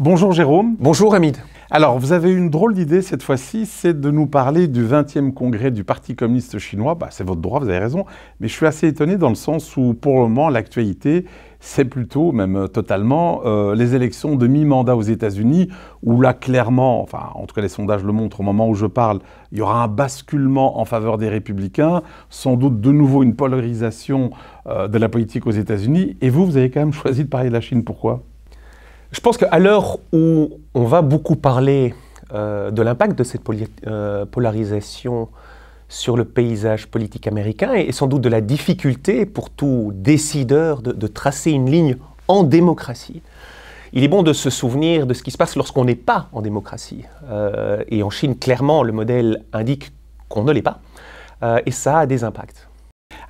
Bonjour Jérôme. Bonjour Hamid. Alors, vous avez une drôle d'idée cette fois-ci, c'est de nous parler du 20e congrès du Parti communiste chinois. Bah, c'est votre droit, vous avez raison, mais je suis assez étonné dans le sens où, pour le moment, l'actualité, c'est plutôt, même euh, totalement, euh, les élections de mi-mandat aux États-Unis, où là, clairement, enfin, en tout cas, les sondages le montrent au moment où je parle, il y aura un basculement en faveur des républicains, sans doute de nouveau une polarisation euh, de la politique aux États-Unis. Et vous, vous avez quand même choisi de parler de la Chine. Pourquoi je pense qu'à l'heure où on va beaucoup parler euh, de l'impact de cette euh, polarisation sur le paysage politique américain et, sans doute de la difficulté pour tout décideur de, tracer une ligne en démocratie, il est bon de se souvenir de ce qui se passe lorsqu'on n'est pas en démocratie. Euh, et en Chine, clairement, le modèle indique qu'on ne l'est pas. et ça a des impacts.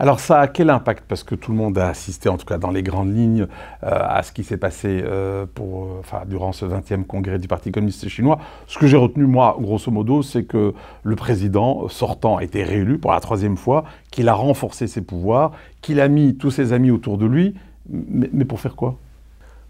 Alors ça a quel impact Parce que tout le monde a assisté, en tout cas dans les grandes lignes, euh, à ce qui s'est passé euh, euh, durant ce 20e congrès du Parti communiste chinois. Ce que j'ai retenu, moi, grosso modo, c'est que le président sortant a été réélu pour la troisième fois, qu'il a renforcé ses pouvoirs, qu'il a mis tous ses amis autour de lui, mais pour faire quoi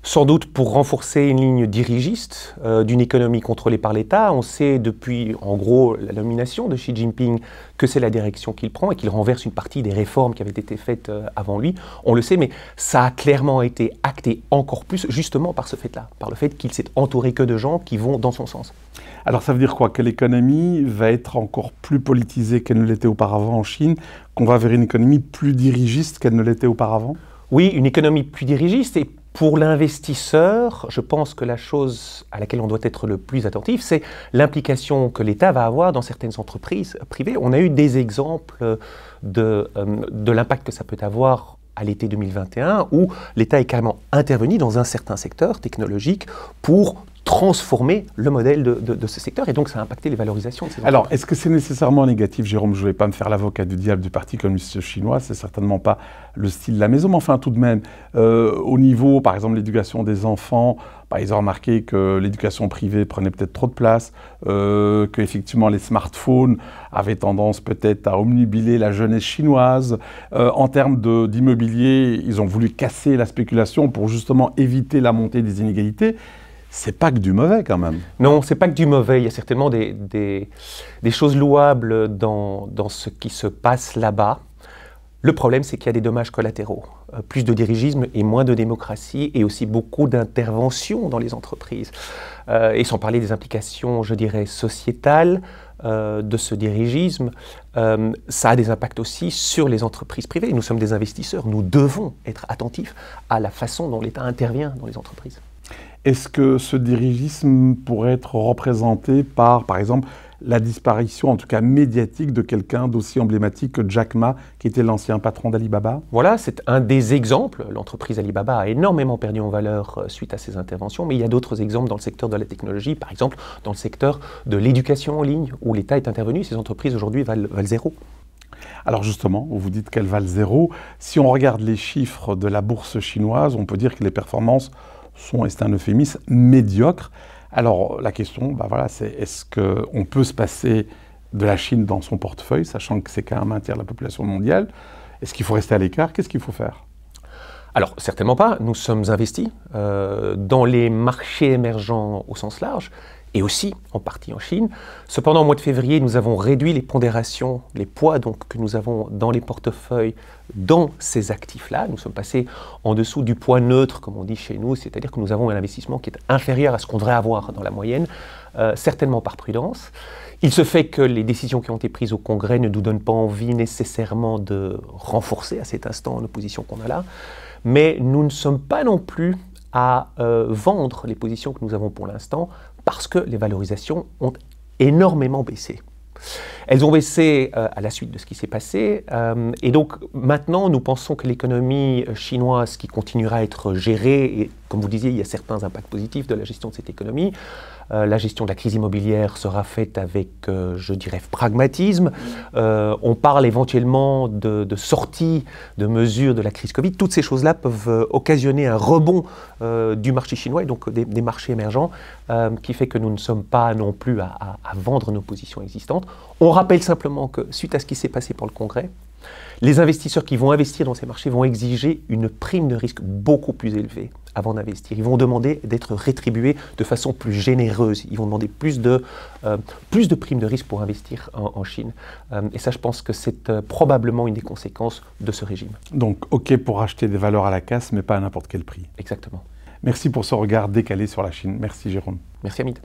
sans doute pour renforcer une ligne dirigiste euh, d'une économie contrôlée par l'État. On sait depuis, en gros, la nomination de Xi Jinping que c'est la direction qu'il prend et qu'il renverse une partie des réformes qui avaient été faites euh, avant lui. On le sait, mais ça a clairement été acté encore plus justement par ce fait-là, par le fait qu'il s'est entouré que de gens qui vont dans son sens. Alors ça veut dire quoi Que l'économie va être encore plus politisée qu'elle ne l'était auparavant en Chine, qu'on va vers une économie plus dirigiste qu'elle ne l'était auparavant oui, une économie plus dirigiste et pour l'investisseur, je pense que la chose à laquelle on doit être le plus attentif, c'est l'implication que l'État va avoir dans certaines entreprises privées. On a eu des exemples de, euh, de l'impact que ça peut avoir à l'été 2021 où l'État est carrément intervenu dans un certain secteur technologique pour transformer le modèle de, de, ce secteur et donc ça a impacté les valorisations de ces Alors, est-ce que c'est nécessairement négatif, Jérôme Je ne vais pas me faire l'avocat du diable du Parti communiste chinois, c'est certainement pas le style de la maison, mais enfin tout de même, euh, au niveau, par exemple, l'éducation des enfants, bah, ils ont remarqué que l'éducation privée prenait peut-être trop de place, euh, que effectivement les smartphones avaient tendance peut-être à omnibiler la jeunesse chinoise. Euh, en termes d'immobilier, ils ont voulu casser la spéculation pour justement éviter la montée des inégalités c'est pas que du mauvais quand même. Non, c'est pas que du mauvais. Il y a certainement des, choses louables dans, ce qui se passe là-bas. Le problème, c'est qu'il y a des dommages collatéraux. Euh, plus de dirigisme et moins de démocratie, et aussi beaucoup d'interventions dans les entreprises. Euh, et sans parler des implications, je dirais, sociétales euh, de ce dirigisme, ça a des impacts aussi sur les entreprises privées. Nous sommes des investisseurs, nous devons être attentifs à la façon dont l'État intervient dans les entreprises. Est-ce que ce dirigisme pourrait être représenté par, par exemple, la disparition, en tout cas médiatique, de quelqu'un d'aussi emblématique que Jack Ma, qui était l'ancien patron d'Alibaba Voilà, c'est un des exemples. L'entreprise Alibaba a énormément perdu en valeur euh, suite à ces interventions, mais il y a d'autres exemples dans le secteur de la technologie, par exemple dans le secteur de l'éducation en ligne, où l'État est intervenu, ces entreprises aujourd'hui valent, valent zéro. Alors justement, vous dites qu'elles valent zéro. Si on regarde les chiffres de la bourse chinoise, on peut dire que les performances sont, et c'est un euphémisme, médiocre. Alors la question, bah voilà, c'est est-ce qu'on peut se passer de la Chine dans son portefeuille, sachant que c'est quand même un tiers de la population mondiale Est-ce qu'il faut rester à l'écart Qu'est-ce qu'il faut faire alors, certainement pas. Nous sommes investis euh, dans les marchés émergents au sens large et aussi en partie en Chine. Cependant, au mois de février, nous avons réduit les pondérations, les poids donc, que nous avons dans les portefeuilles dans ces actifs-là. Nous sommes passés en dessous du poids neutre, comme on dit chez nous, c'est-à-dire que nous avons un investissement qui est inférieur à ce qu'on devrait avoir dans la moyenne, euh, certainement par prudence. Il se fait que les décisions qui ont été prises au Congrès ne nous donnent pas envie nécessairement de renforcer à cet instant nos positions qu'on a là, mais nous ne sommes pas non plus à euh, vendre les positions que nous avons pour l'instant parce que les valorisations ont énormément baissé. Elles ont baissé euh, à la suite de ce qui s'est passé. Euh, et donc maintenant, nous pensons que l'économie euh, chinoise, qui continuera à être gérée comme vous disiez, il y a certains impacts positifs de la gestion de cette économie. Euh, la gestion de la crise immobilière sera faite avec, euh, je dirais, pragmatisme. Euh, on parle éventuellement de, sortie de mesures de la crise Covid. Toutes ces choses-là peuvent occasionner un rebond du marché chinois et donc des, marchés émergents, qui fait que nous ne sommes pas non plus à vendre nos positions existantes. On rappelle simplement que suite à ce qui s'est passé pour le Congrès, les investisseurs qui vont investir dans ces marchés vont exiger une prime de risque beaucoup plus élevée avant d'investir. Ils vont demander d'être rétribués de façon plus généreuse. Ils vont demander plus de, euh, de primes de risque pour investir en, Chine. Euh, et ça, je pense que c'est euh, probablement une des conséquences de ce régime. Donc, OK pour acheter des valeurs à la casse, mais pas à n'importe quel prix. Exactement. Merci pour ce regard décalé sur la Chine. Merci Jérôme. Merci Amid.